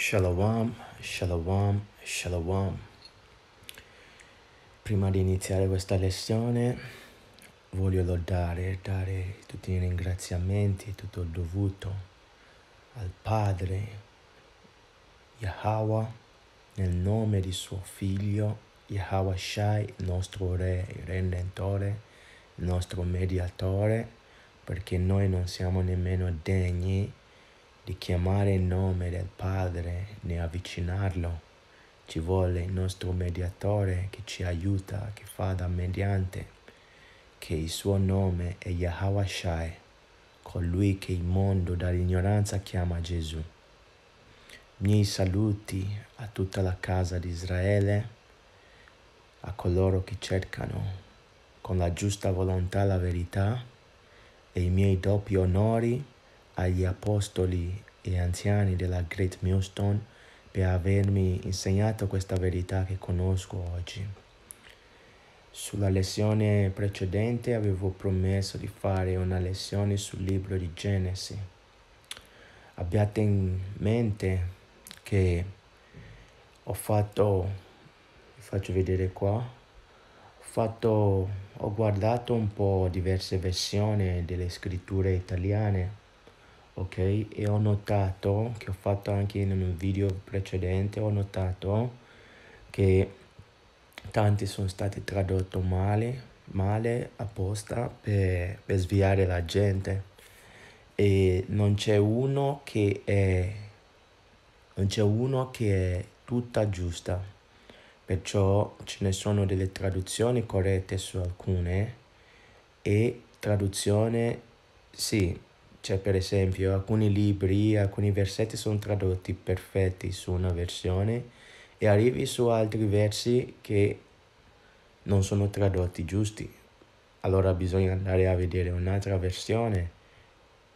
Shalom, shalom, shalom. Prima di iniziare questa lezione voglio lodare, dare tutti i ringraziamenti, tutto il dovuto al Padre, Yahweh, nel nome di suo Figlio, Yahweh Shai, nostro Re, il Redentore, il nostro Mediatore, perché noi non siamo nemmeno degni di di chiamare il nome del Padre né avvicinarlo. Ci vuole il nostro mediatore che ci aiuta, che fa da mediante, che il suo nome è Yahweh Shai, colui che il mondo dall'ignoranza chiama Gesù. Miei saluti a tutta la casa di Israele, a coloro che cercano con la giusta volontà la verità e i miei doppi onori agli apostoli e anziani della Great Millstone per avermi insegnato questa verità che conosco oggi. Sulla lezione precedente avevo promesso di fare una lezione sul libro di Genesi. Abbiate in mente che ho fatto, vi faccio vedere qua, ho, fatto, ho guardato un po' diverse versioni delle scritture italiane ok e ho notato che ho fatto anche in un video precedente ho notato che tanti sono stati tradotti male male apposta per, per sviare la gente e non c'è uno che è non c'è uno che è tutta giusta perciò ce ne sono delle traduzioni corrette su alcune e traduzione sì cioè, per esempio, alcuni libri, alcuni versetti sono tradotti perfetti su una versione e arrivi su altri versi che non sono tradotti giusti. Allora bisogna andare a vedere un'altra versione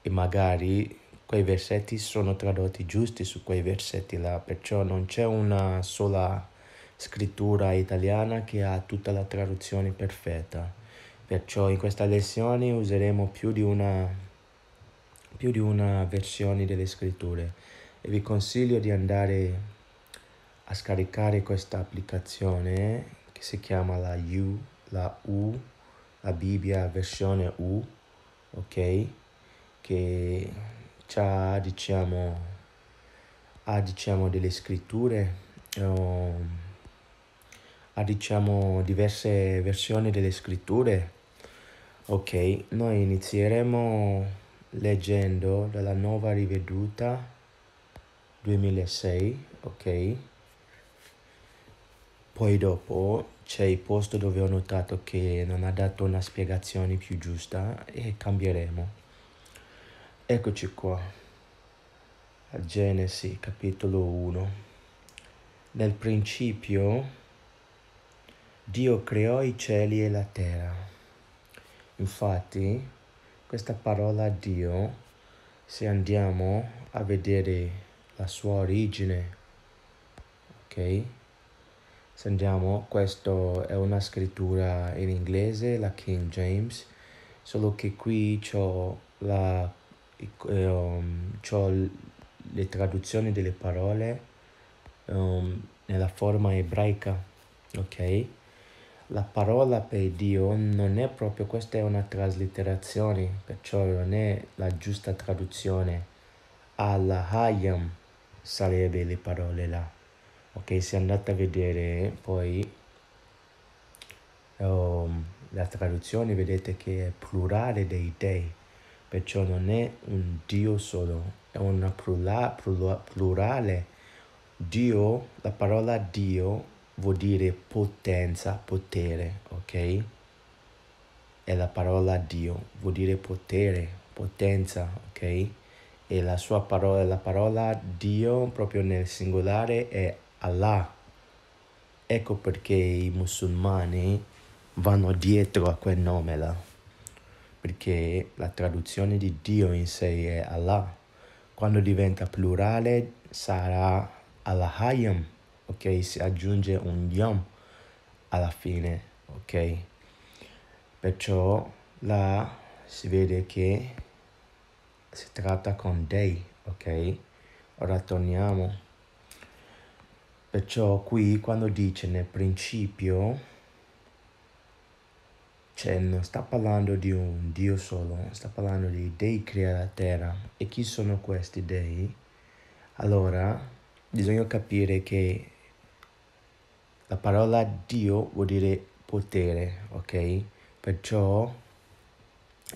e magari quei versetti sono tradotti giusti su quei versetti là, perciò non c'è una sola scrittura italiana che ha tutta la traduzione perfetta. Perciò in questa lezione useremo più di una più di una versione delle scritture e vi consiglio di andare a scaricare questa applicazione che si chiama la U, la U, la Bibbia versione U, ok? Che ha diciamo, ha, diciamo, delle scritture, oh, ha diciamo diverse versioni delle scritture. Ok, noi inizieremo leggendo dalla nuova riveduta 2006, ok? Poi dopo c'è il posto dove ho notato che non ha dato una spiegazione più giusta e cambieremo. Eccoci qua, a Genesi capitolo 1. Nel principio Dio creò i cieli e la terra. Infatti, questa parola Dio, se andiamo a vedere la sua origine, ok? Se andiamo, questa è una scrittura in inglese, la King James, solo che qui ho la, eh, um, le traduzioni delle parole um, nella forma ebraica, ok? La parola per Dio non è proprio, questa è una traslitterazione, perciò non è la giusta traduzione. Allahayam Hayam sarebbe le parole là. Ok, se andate a vedere poi um, la traduzione vedete che è plurale dei dei, perciò non è un Dio solo, è una plura, plura, plurale. Dio, la parola Dio vuol dire potenza, potere, ok? È la parola Dio, vuol dire potere, potenza, ok? E la sua parola, la parola Dio proprio nel singolare è Allah. Ecco perché i musulmani vanno dietro a quel nome là, perché la traduzione di Dio in sé è Allah. Quando diventa plurale sarà Allahayam ok? Si aggiunge un yom alla fine, ok? Perciò là si vede che si tratta con dei, ok? Ora torniamo. Perciò qui quando dice nel principio, cioè non sta parlando di un Dio solo, sta parlando di dei crea la terra. E chi sono questi dei? Allora, bisogna capire che la parola Dio vuol dire potere, ok? Perciò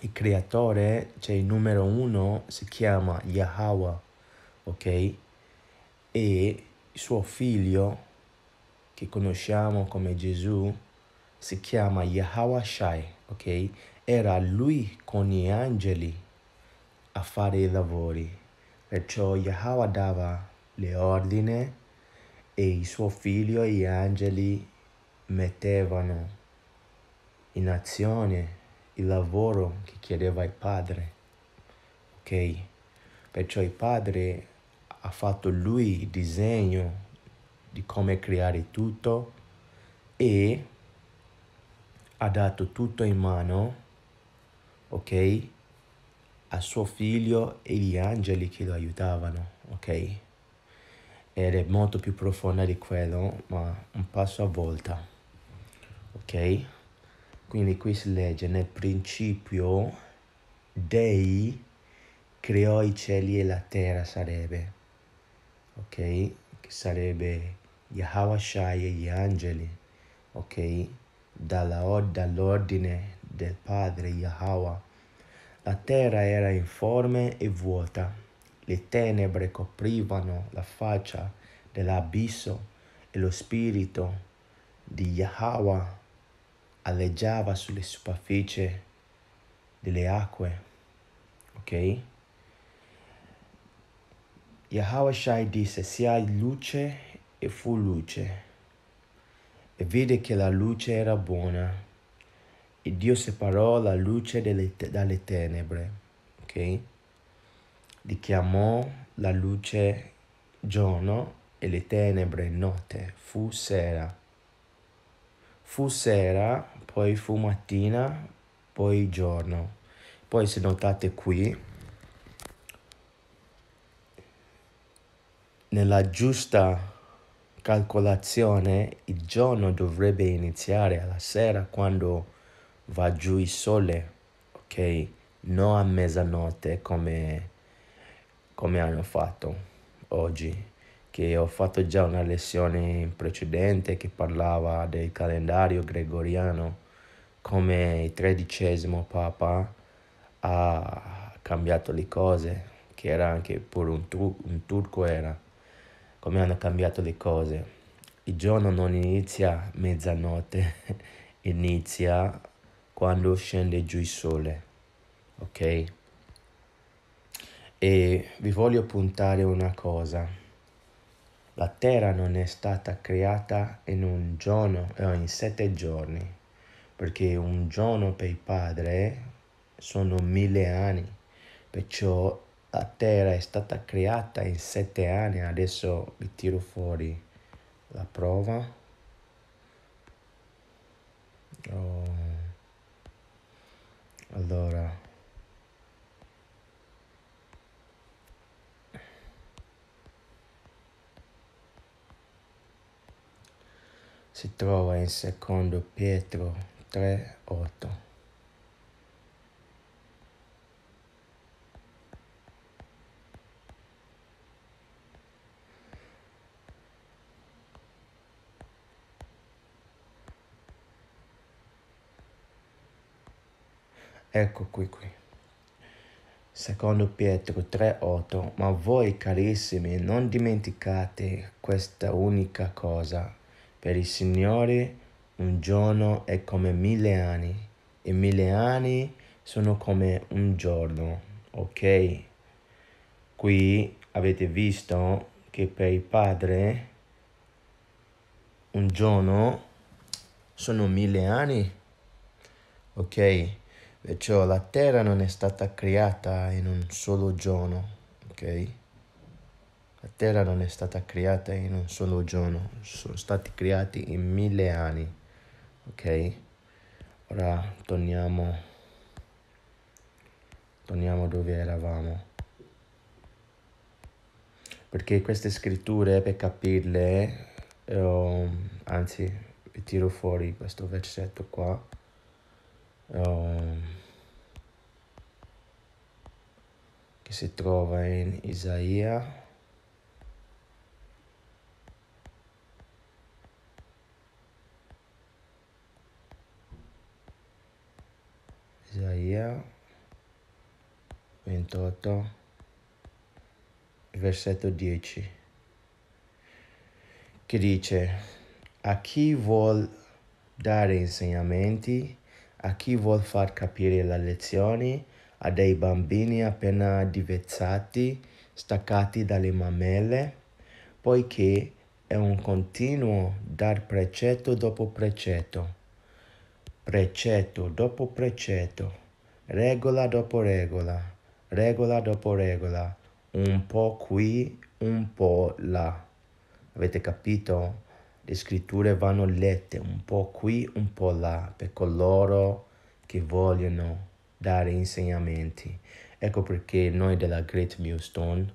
il creatore, cioè il numero uno, si chiama Yahweh, ok? E suo figlio, che conosciamo come Gesù, si chiama Yahweh Shai, ok? Era lui con gli angeli a fare i lavori, perciò Yahweh dava le ordini e il suo figlio e gli angeli mettevano in azione il lavoro che chiedeva il padre. Ok? Perciò il padre ha fatto lui il disegno di come creare tutto e ha dato tutto in mano, ok? A suo figlio e gli angeli che lo aiutavano, ok? ed è molto più profonda di quello, ma un passo a volta. Ok? Quindi qui si legge nel principio dei creò i cieli e la terra sarebbe. Ok? Che sarebbe Yahweh Shai e gli angeli. Ok? Dalla, dall'ordine del padre Yahweh. La terra era informe e vuota le tenebre coprivano la faccia dell'abisso e lo spirito di Yahweh alleggiava sulle superfici delle acque. Ok? Yahweh Shai disse, sia luce e fu luce. E vide che la luce era buona. E Dio separò la luce delle, dalle tenebre. Ok? chiamò la luce giorno e le tenebre notte. Fu sera. Fu sera, poi fu mattina, poi giorno. Poi se notate qui, nella giusta calcolazione il giorno dovrebbe iniziare alla sera quando va giù il sole, ok? Non a mezzanotte come come hanno fatto oggi, che ho fatto già una lezione precedente che parlava del calendario gregoriano, come il tredicesimo Papa ha cambiato le cose, che era anche pure un, tru- un turco era, come hanno cambiato le cose. Il giorno non inizia mezzanotte, inizia quando scende giù il sole, ok? e vi voglio puntare una cosa. La terra non è stata creata in un giorno, no, eh, in sette giorni, perché un giorno per il Padre sono mille anni, perciò la terra è stata creata in sette anni. Adesso vi tiro fuori la prova. Oh. Allora. si trova in secondo Pietro 3:8. Ecco qui qui. Secondo Pietro 3:8, ma voi carissimi, non dimenticate questa unica cosa per il Signore un giorno è come mille anni e mille anni sono come un giorno, ok? Qui avete visto che per il Padre un giorno sono mille anni, ok? Perciò la terra non è stata creata in un solo giorno, ok? La terra non è stata creata in un solo giorno, sono stati creati in mille anni. Ok? Ora torniamo, torniamo dove eravamo. Perché queste scritture, per capirle, oh, anzi, vi tiro fuori questo versetto qua. Oh, che si trova in Isaia Isaia 28, versetto 10, che dice, a chi vuol dare insegnamenti, a chi vuol far capire la lezione, a dei bambini appena divezzati, staccati dalle mammelle, poiché è un continuo dar precetto dopo precetto precetto dopo precetto, regola dopo regola, regola dopo regola, un po' qui, un po' là. Avete capito? Le scritture vanno lette un po' qui, un po' là, per coloro che vogliono dare insegnamenti. Ecco perché noi della Great Millstone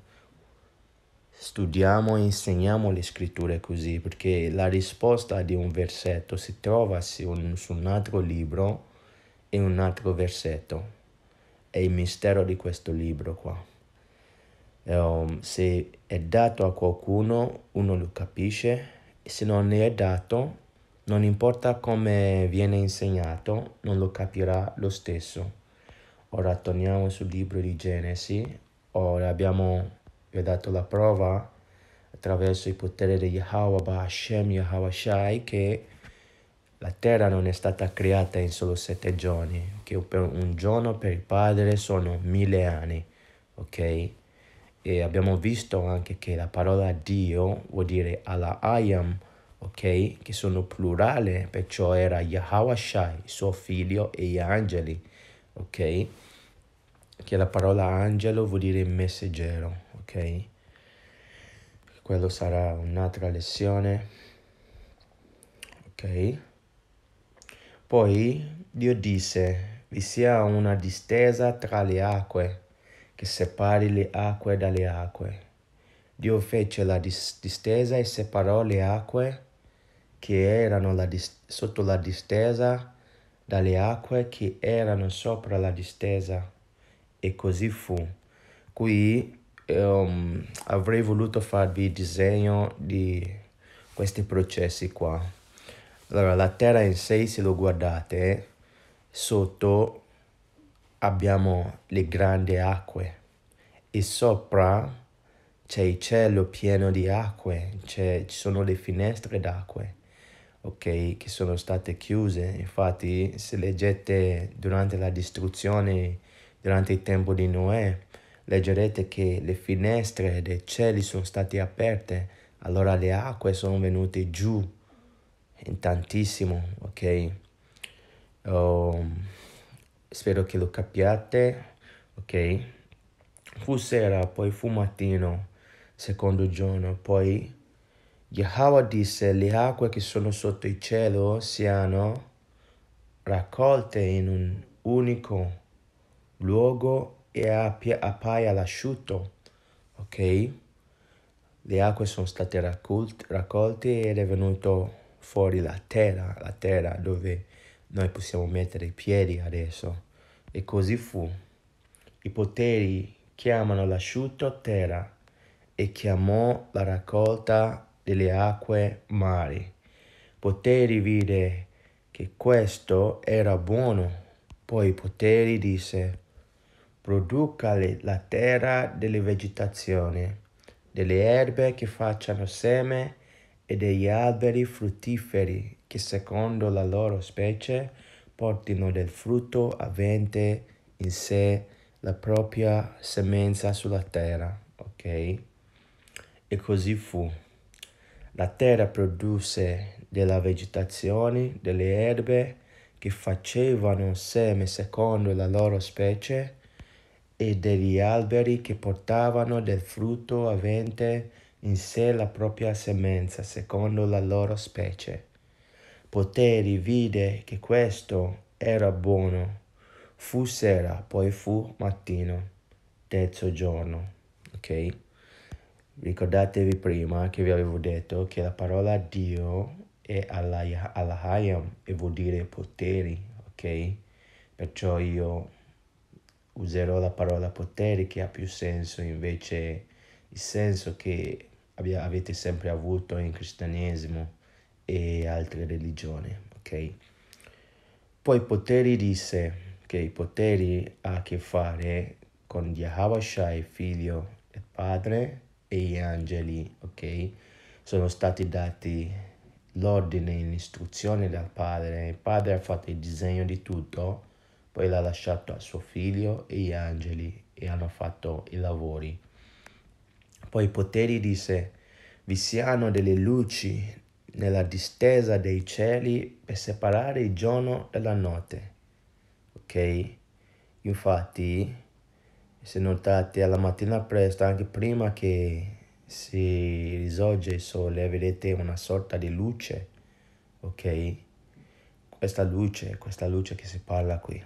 studiamo e insegniamo le scritture così, perché la risposta di un versetto si trova su un, su un altro libro e un altro versetto. È il mistero di questo libro qua. Um, se è dato a qualcuno, uno lo capisce, se non è dato, non importa come viene insegnato, non lo capirà lo stesso. Ora torniamo sul libro di Genesi, ora abbiamo vi ho dato la prova attraverso il potere di Yahweh Hashem Yahweh Shai che la terra non è stata creata in solo sette giorni, che un giorno per il Padre sono mille anni, ok? E abbiamo visto anche che la parola Dio vuol dire Allah Ayam, ok? Che sono plurale, perciò era Yahweh Shai, suo figlio e gli angeli, ok? Che la parola angelo vuol dire messaggero, ok? Quello sarà un'altra lezione, ok? Poi Dio disse, vi sia una distesa tra le acque, che separi le acque dalle acque. Dio fece la dis distesa e separò le acque che erano la sotto la distesa dalle acque che erano sopra la distesa. E così fu. Qui um, avrei voluto farvi disegno di questi processi qua. Allora, la Terra in sé, se lo guardate, sotto abbiamo le grandi acque e sopra c'è il cielo pieno di acque, ci sono le finestre d'acque, ok, che sono state chiuse. Infatti, se leggete durante la distruzione, durante il tempo di Noè, Leggerete che le finestre dei cieli sono state aperte, allora le acque sono venute giù in tantissimo, ok? Um, spero che lo capiate, ok? Fu sera, poi fu mattino, secondo giorno, poi Yahweh disse, le acque che sono sotto il cielo siano raccolte in un unico luogo e a paia ok? Le acque sono state raccolte, raccolte ed è venuto fuori la terra, la terra dove noi possiamo mettere i piedi adesso. E così fu. I poteri chiamano l'asciutto terra e chiamò la raccolta delle acque mari. Poteri vide che questo era buono. Poi i Poteri disse, produca la terra delle vegetazioni, delle erbe che facciano seme e degli alberi fruttiferi che secondo la loro specie portino del frutto avente in sé la propria semenza sulla terra, ok? E così fu. La terra produsse della vegetazione, delle erbe che facevano seme secondo la loro specie e degli alberi che portavano del frutto avente in sé la propria semenza secondo la loro specie. Poteri vide che questo era buono. Fu sera, poi fu mattino, terzo giorno. Ok? Ricordatevi prima che vi avevo detto che la parola Dio è Allahayam e vuol dire poteri, ok? Perciò io userò la parola potere che ha più senso invece il senso che abbia, avete sempre avuto in cristianesimo e altre religioni, ok? Poi poteri disse che i poteri ha a che fare con Yahweh Shai, figlio e padre e gli angeli, ok? Sono stati dati l'ordine e l'istruzione dal padre, il padre ha fatto il disegno di tutto poi l'ha lasciato a suo figlio e gli angeli e hanno fatto i lavori. Poi Poteri disse, vi siano delle luci nella distesa dei cieli per separare il giorno dalla notte. Ok? Infatti, se notate alla mattina presto, anche prima che si risorge il sole, vedete una sorta di luce. Ok? Questa luce, questa luce che si parla qui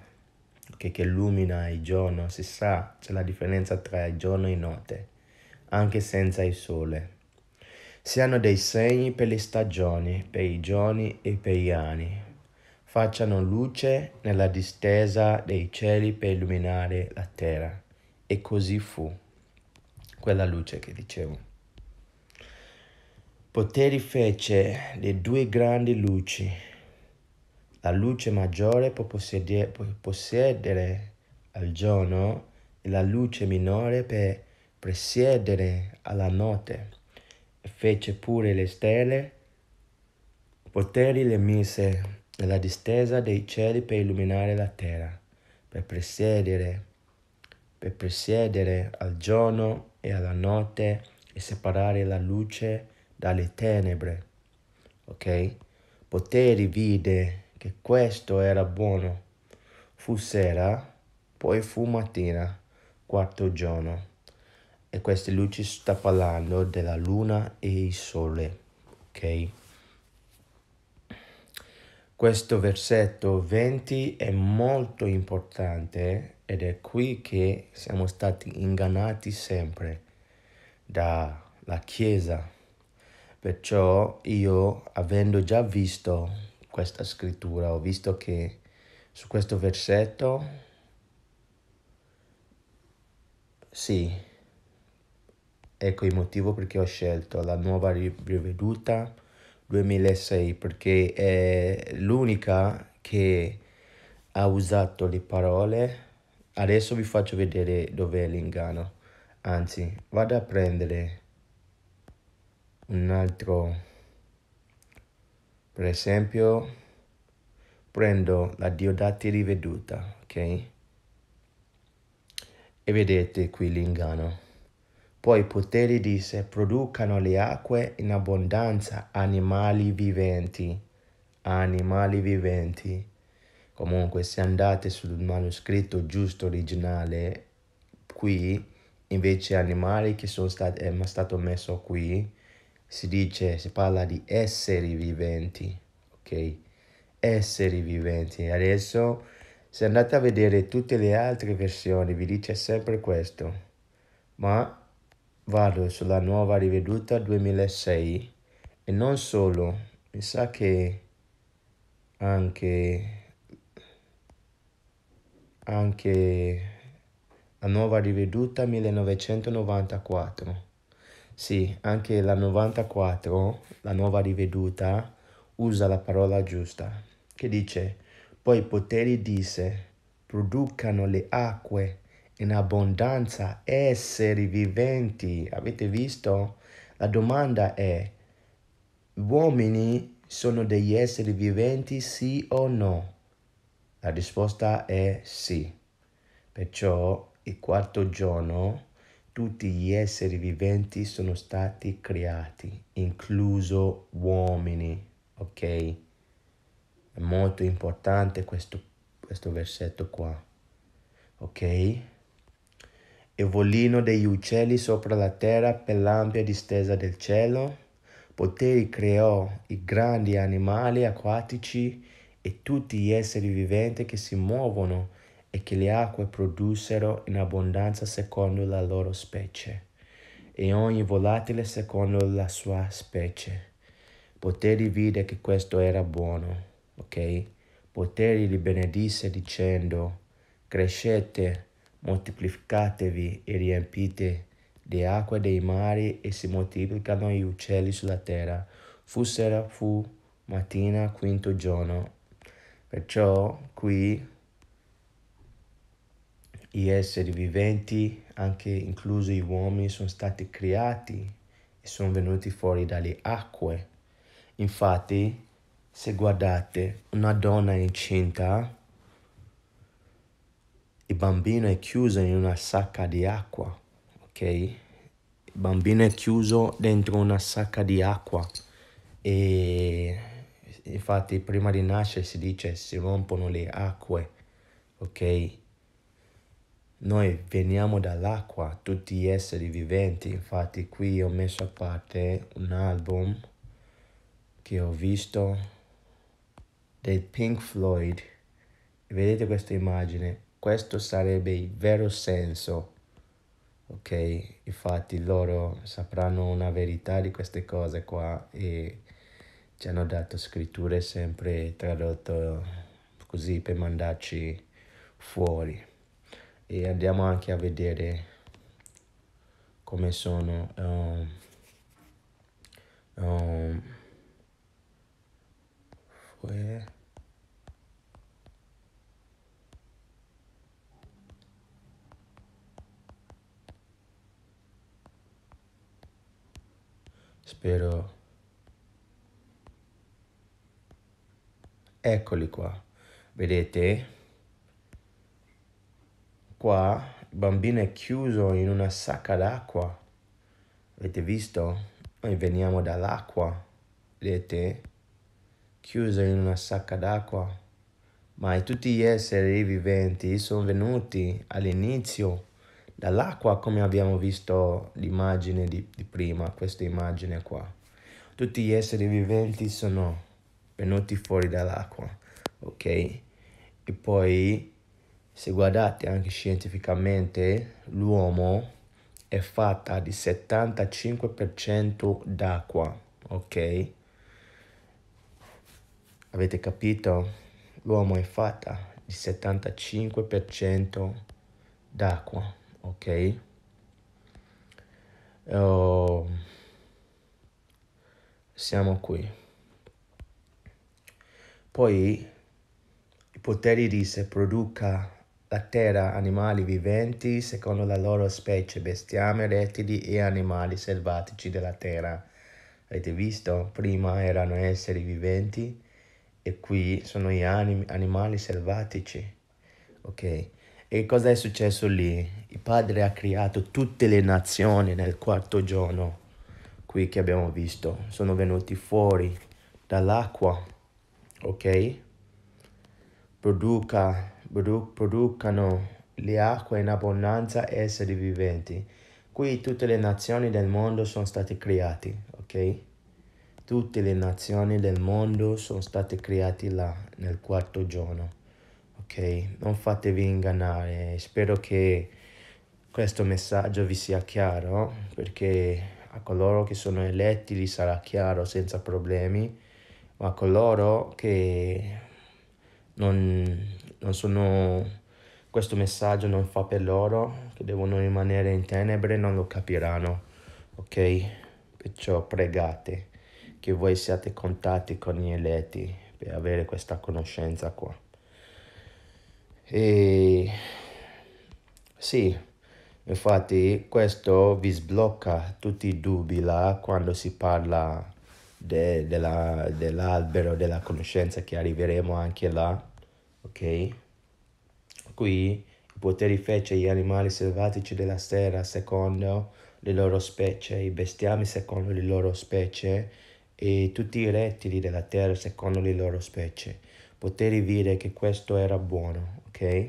che, che illumina il giorno, si sa c'è la differenza tra giorno e notte, anche senza il sole. Si hanno dei segni per le stagioni, per i giorni e per gli anni. Facciano luce nella distesa dei cieli per illuminare la terra. E così fu quella luce che dicevo. Poteri fece le due grandi luci la luce maggiore può possedere, può possedere al giorno e la luce minore per presiedere alla notte. E fece pure le stelle, poteri le mise nella distesa dei cieli per illuminare la terra, per presiedere, per presiedere al giorno e alla notte e separare la luce dalle tenebre. Ok? Poteri vide che questo era buono. Fu sera, poi fu mattina, quarto giorno, e queste luci sta parlando della luna e il sole, ok? Questo versetto 20 è molto importante ed è qui che siamo stati ingannati sempre dalla Chiesa. Perciò io, avendo già visto questa scrittura, ho visto che su questo versetto sì, ecco il motivo perché ho scelto la nuova riveduta 2006 perché è l'unica che ha usato le parole. Adesso vi faccio vedere dov'è l'inganno. Anzi, vado a prendere un altro per esempio, prendo la Diodati riveduta, ok? E vedete qui l'inganno. Poi Poteri disse, producano le acque in abbondanza animali viventi, animali viventi. Comunque, se andate sul manoscritto giusto originale, qui, invece animali che sono stati, eh, è stato messo qui, si dice, si parla di esseri viventi, ok? Esseri viventi. Adesso, se andate a vedere tutte le altre versioni, vi dice sempre questo, ma vado sulla nuova riveduta 2006 e non solo, mi sa che anche, anche la nuova riveduta 1994 sì, anche la 94, la nuova riveduta, usa la parola giusta, che dice, poi poteri disse, producano le acque in abbondanza esseri viventi. Avete visto? La domanda è, uomini sono degli esseri viventi sì o no? La risposta è sì. Perciò il quarto giorno tutti gli esseri viventi sono stati creati, incluso uomini, ok? È molto importante questo, questo versetto qua, ok? E volino degli uccelli sopra la terra per l'ampia distesa del cielo, poteri creò i grandi animali acquatici e tutti gli esseri viventi che si muovono e che le acque produssero in abbondanza secondo la loro specie, e ogni volatile secondo la sua specie. Poteri vide che questo era buono, ok? Poteri li benedisse dicendo, crescete, moltiplicatevi e riempite di acqua dei mari e si moltiplicano gli uccelli sulla terra. Fu sera, fu mattina, quinto giorno. Perciò qui gli esseri viventi, anche inclusi gli uomini, sono stati creati e sono venuti fuori dalle acque. Infatti, se guardate, una donna è incinta, il bambino è chiuso in una sacca di acqua, ok? Il bambino è chiuso dentro una sacca di acqua e infatti prima di nascere si dice si rompono le acque, ok? Noi veniamo dall'acqua, tutti esseri viventi, infatti qui ho messo a parte un album che ho visto dei Pink Floyd. Vedete questa immagine? Questo sarebbe il vero senso, ok? Infatti loro sapranno una verità di queste cose qua e ci hanno dato scritture sempre tradotte così per mandarci fuori e andiamo anche a vedere come sono um, um, fue spero eccoli qua vedete Qua il bambino è chiuso in una sacca d'acqua. Avete visto? Noi veniamo dall'acqua. Vedete? Chiuso in una sacca d'acqua. Ma tutti gli esseri viventi sono venuti all'inizio dall'acqua, come abbiamo visto l'immagine di, di prima, questa immagine qua. Tutti gli esseri viventi sono venuti fuori dall'acqua, ok? E poi se guardate anche scientificamente, l'uomo è fatta di 75% d'acqua, ok? Avete capito? L'uomo è fatta di 75% d'acqua, ok? Oh, siamo qui. Poi i poteri di se produca la terra animali viventi secondo la loro specie, bestiame, rettili e animali selvatici della terra. Avete visto? Prima erano esseri viventi e qui sono gli anim animali selvatici. Ok? E cosa è successo lì? Il Padre ha creato tutte le nazioni nel quarto giorno, qui che abbiamo visto, sono venuti fuori dall'acqua, ok? Produca producano le acque in abbondanza esseri viventi. Qui tutte le nazioni del mondo sono state create, ok? Tutte le nazioni del mondo sono state create là nel quarto giorno, ok? Non fatevi ingannare, spero che questo messaggio vi sia chiaro, perché a coloro che sono eletti vi sarà chiaro senza problemi, ma a coloro che non sono, questo messaggio non fa per loro, che devono rimanere in tenebre, non lo capiranno, ok? Perciò pregate che voi siate contati con gli eletti per avere questa conoscenza qua. E sì, infatti questo vi sblocca tutti i dubbi là quando si parla de, della, dell'albero della conoscenza che arriveremo anche là ok? Qui i poteri fece gli animali selvatici della terra secondo le loro specie, i bestiami secondo le loro specie e tutti i rettili della terra secondo le loro specie. Poteri dire che questo era buono, ok?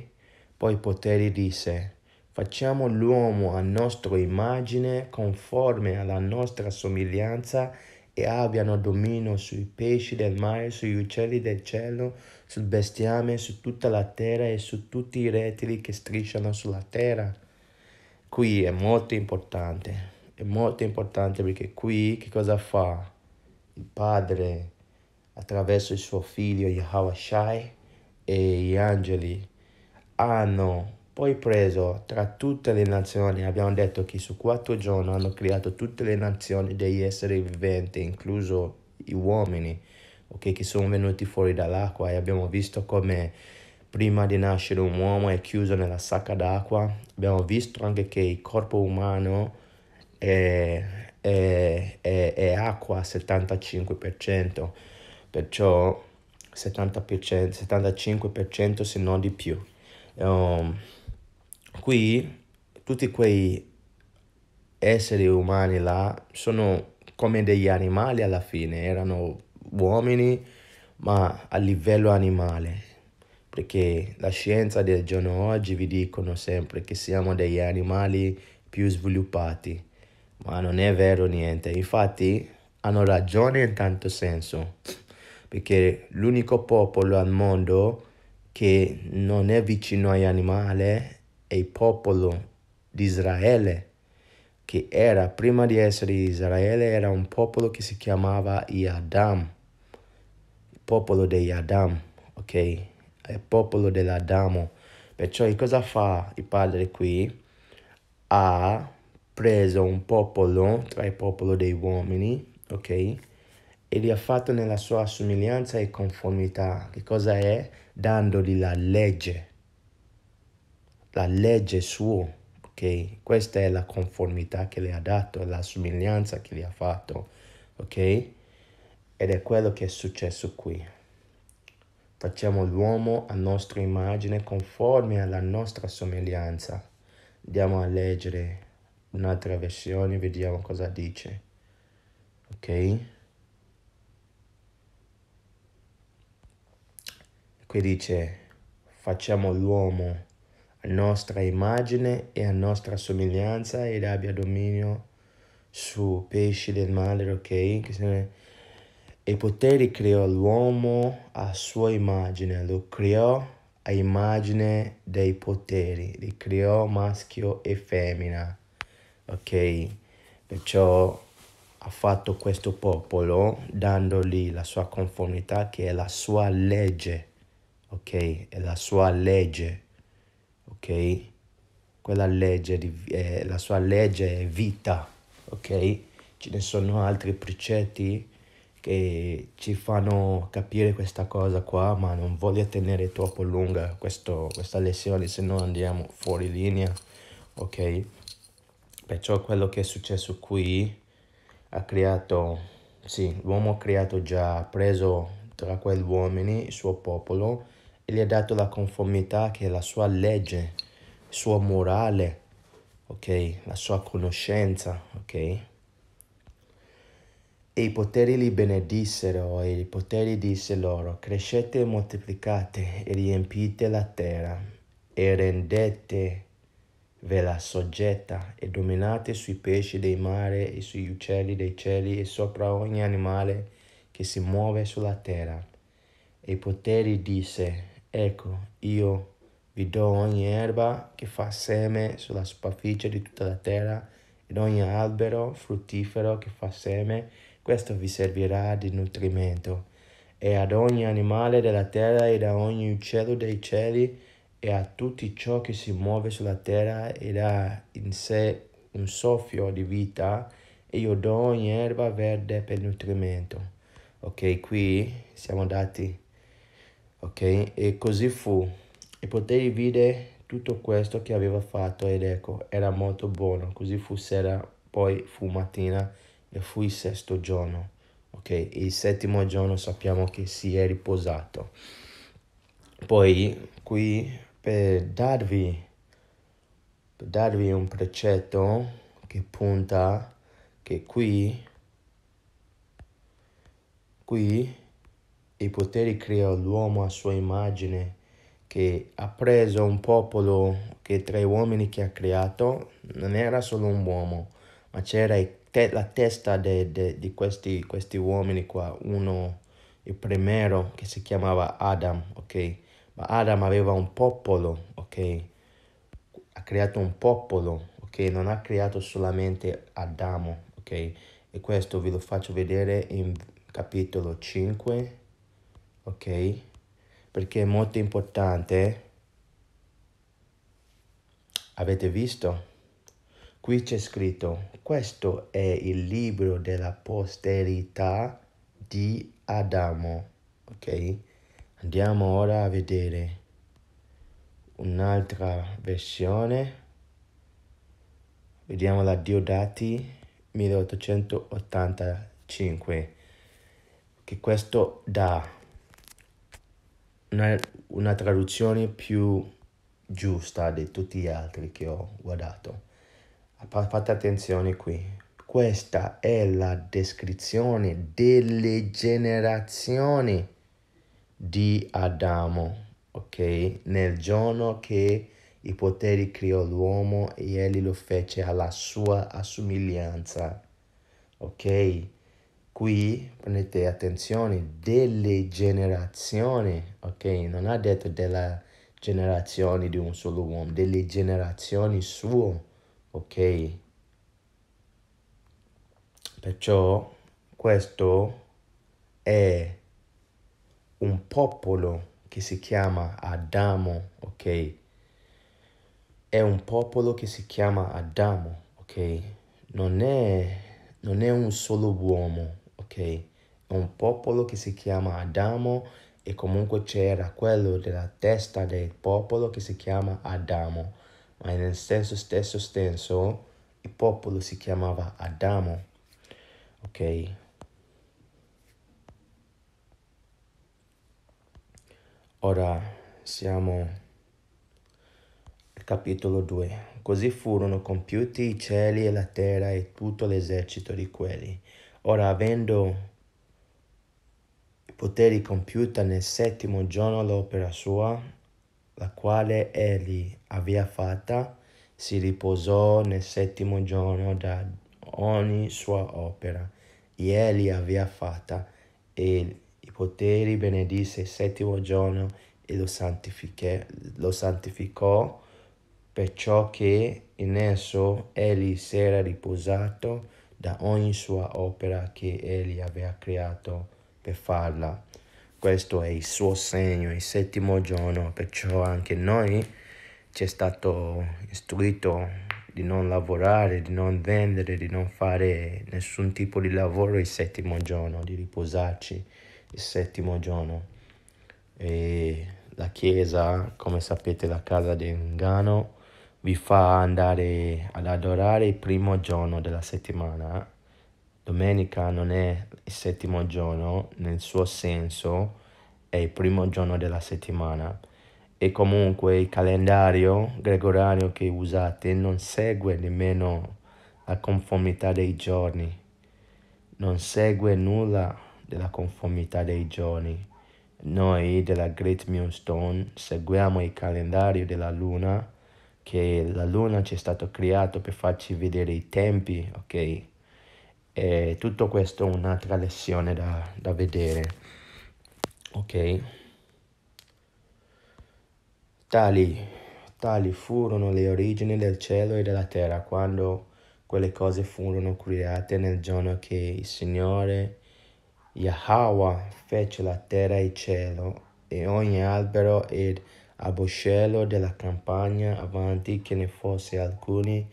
Poi Poteri disse, facciamo l'uomo a nostra immagine, conforme alla nostra somiglianza e abbiano dominio sui pesci del mare, sugli uccelli del cielo, sul bestiame, su tutta la terra e su tutti i rettili che strisciano sulla terra. Qui è molto importante, è molto importante perché qui che cosa fa il padre attraverso il suo figlio Yahawashai e gli angeli hanno poi preso tra tutte le nazioni, abbiamo detto che su quattro giorni hanno creato tutte le nazioni degli esseri viventi, incluso gli uomini, okay, che sono venuti fuori dall'acqua e abbiamo visto come prima di nascere un uomo è chiuso nella sacca d'acqua. Abbiamo visto anche che il corpo umano è, è, è, è acqua al 75%, perciò 70%, 75% se non di più. Um, qui tutti quei esseri umani là sono come degli animali alla fine, erano uomini ma a livello animale, perché la scienza del giorno oggi vi dicono sempre che siamo degli animali più sviluppati, ma non è vero niente, infatti hanno ragione in tanto senso, perché l'unico popolo al mondo che non è vicino agli animali e il popolo di Israele, che era, prima di essere Israele, era un popolo che si chiamava Yadam, il popolo di Adam, ok? Il popolo dell'Adamo. Perciò cosa fa il padre qui? Ha preso un popolo tra il popolo degli uomini, ok? E li ha fatto nella sua somiglianza e conformità. Che cosa è? Dandogli la legge, la legge sua, ok? Questa è la conformità che le ha dato, la somiglianza che le ha fatto, ok? Ed è quello che è successo qui. Facciamo l'uomo a nostra immagine conforme alla nostra somiglianza. Andiamo a leggere un'altra versione, vediamo cosa dice. Ok? Qui dice, facciamo l'uomo a nostra immagine e a nostra somiglianza ed abbia dominio su pesci del male, ok? E poteri creò l'uomo a sua immagine, lo creò a immagine dei poteri, li creò maschio e femmina, ok? Perciò ha fatto questo popolo dandogli la sua conformità che è la sua legge, ok? È la sua legge ok? Quella legge, di, eh, la sua legge è vita, ok? Ce ne sono altri precetti che ci fanno capire questa cosa qua, ma non voglio tenere troppo lunga questo, questa lezione, se no andiamo fuori linea, ok? Perciò quello che è successo qui ha creato, sì, l'uomo ha creato già, ha preso tra quegli uomini il suo popolo, e gli ha dato la conformità che la sua legge, il suo morale, ok? La sua conoscenza, ok? E i poteri li benedissero e i poteri disse loro, crescete e moltiplicate e riempite la terra e rendete ve la soggetta e dominate sui pesci dei mari e sugli uccelli dei cieli e sopra ogni animale che si muove sulla terra. E i poteri disse Ecco, io vi do ogni erba che fa seme sulla superficie di tutta la terra ed ogni albero fruttifero che fa seme, questo vi servirà di nutrimento. E ad ogni animale della terra ed a ogni uccello dei cieli e a tutto ciò che si muove sulla terra ed ha in sé un soffio di vita, io do ogni erba verde per nutrimento. Ok, qui siamo dati ok? E così fu. E potevi vedere tutto questo che aveva fatto ed ecco, era molto buono. Così fu sera, poi fu mattina e fu il sesto giorno, ok? Il settimo giorno sappiamo che si è riposato. Poi qui per darvi, per darvi un precetto che punta che qui, qui i poteri creò l'uomo a sua immagine che ha preso un popolo che tra gli uomini che ha creato non era solo un uomo, ma c'era te la testa di questi, questi uomini qua, uno, il primero, che si chiamava Adam, ok? Ma Adam aveva un popolo, ok? Ha creato un popolo, ok? Non ha creato solamente Adamo, ok? E questo ve lo faccio vedere in capitolo 5 ok? Perché è molto importante. Avete visto? Qui c'è scritto, questo è il libro della posterità di Adamo, ok? Andiamo ora a vedere un'altra versione. Vediamo la Diodati 1885, che questo dà una, una traduzione più giusta di tutti gli altri che ho guardato. Fate attenzione qui. Questa è la descrizione delle generazioni di Adamo, ok? Nel giorno che i poteri creò l'uomo e egli lo fece alla sua assomiglianza, ok? qui prendete attenzione delle generazioni, ok? Non ha detto della generazione di un solo uomo, delle generazioni suo, ok? Perciò questo è un popolo che si chiama Adamo, ok? È un popolo che si chiama Adamo, ok? Non è, non è un solo uomo, ok? un popolo che si chiama Adamo e comunque c'era quello della testa del popolo che si chiama Adamo, ma nel senso stesso stesso il popolo si chiamava Adamo, ok? Ora siamo al capitolo 2. Così furono compiuti i cieli e la terra e tutto l'esercito di quelli. Ora avendo i poteri compiuta nel settimo giorno l'opera sua, la quale egli aveva fatta, si riposò nel settimo giorno da ogni sua opera, e egli aveva fatta, e i poteri benedisse il settimo giorno e lo, lo santificò, perciò che in esso egli si era riposato da ogni sua opera che egli aveva creato per farla. Questo è il suo segno, il settimo giorno, perciò anche noi ci è stato istruito di non lavorare, di non vendere, di non fare nessun tipo di lavoro il settimo giorno, di riposarci il settimo giorno. E la chiesa, come sapete, la casa di Ngano vi fa andare ad adorare il primo giorno della settimana. Domenica non è il settimo giorno, nel suo senso è il primo giorno della settimana. E comunque il calendario gregoriano che usate non segue nemmeno la conformità dei giorni, non segue nulla della conformità dei giorni. Noi della Great Millstone seguiamo il calendario della luna che la luna ci è stata creata per farci vedere i tempi, ok? E tutto questo è un'altra lezione da, da vedere, ok? Tali, tali furono le origini del cielo e della terra quando quelle cose furono create nel giorno che il Signore Yahweh fece la terra e il cielo e ogni albero ed all'uscello della campagna avanti che ne fosse alcuni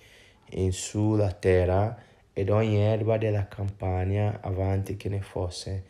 in su la terra ed ogni erba della campagna avanti che ne fosse